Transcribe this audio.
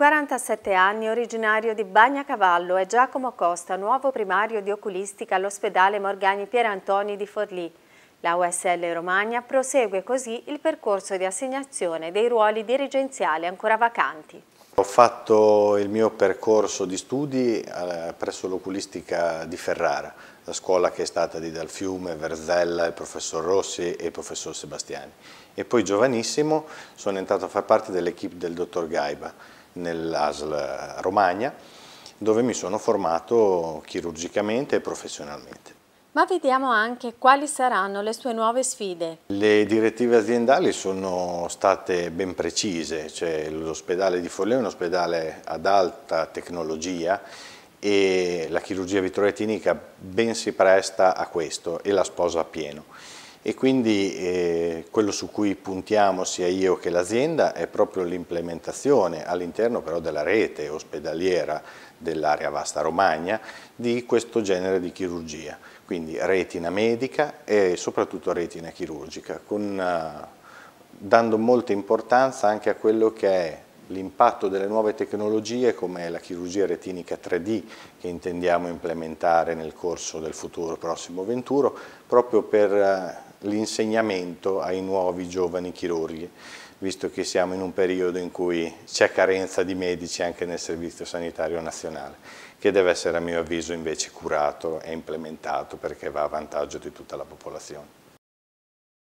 47 anni, originario di Bagnacavallo, è Giacomo Costa, nuovo primario di oculistica all'ospedale Morgagni Pierantoni di Forlì. La USL Romagna prosegue così il percorso di assegnazione dei ruoli dirigenziali ancora vacanti. Ho fatto il mio percorso di studi eh, presso l'oculistica di Ferrara, la scuola che è stata di Dal Fiume, Verzella, il professor Rossi e il professor Sebastiani. E poi giovanissimo sono entrato a far parte dell'equipe del dottor Gaiba nell'ASL Romagna, dove mi sono formato chirurgicamente e professionalmente. Ma vediamo anche quali saranno le sue nuove sfide. Le direttive aziendali sono state ben precise, cioè l'ospedale di Follè è un ospedale ad alta tecnologia e la chirurgia vitroietinica ben si presta a questo e la sposa a pieno e quindi eh, quello su cui puntiamo sia io che l'azienda è proprio l'implementazione all'interno però della rete ospedaliera dell'area vasta Romagna di questo genere di chirurgia, quindi retina medica e soprattutto retina chirurgica, con, eh, dando molta importanza anche a quello che è l'impatto delle nuove tecnologie come la chirurgia retinica 3D che intendiamo implementare nel corso del futuro prossimo venturo, proprio per eh, l'insegnamento ai nuovi giovani chirurghi, visto che siamo in un periodo in cui c'è carenza di medici anche nel Servizio Sanitario Nazionale, che deve essere a mio avviso invece curato e implementato perché va a vantaggio di tutta la popolazione.